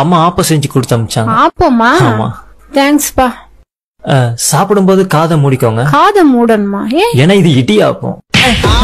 அம்மா ஆப்ப செஞ்சு கொடுத்து சாப்பிடும்போது காதை மூடிக்கோங்க காதை மூடணுமா ஏன்னா இது இடி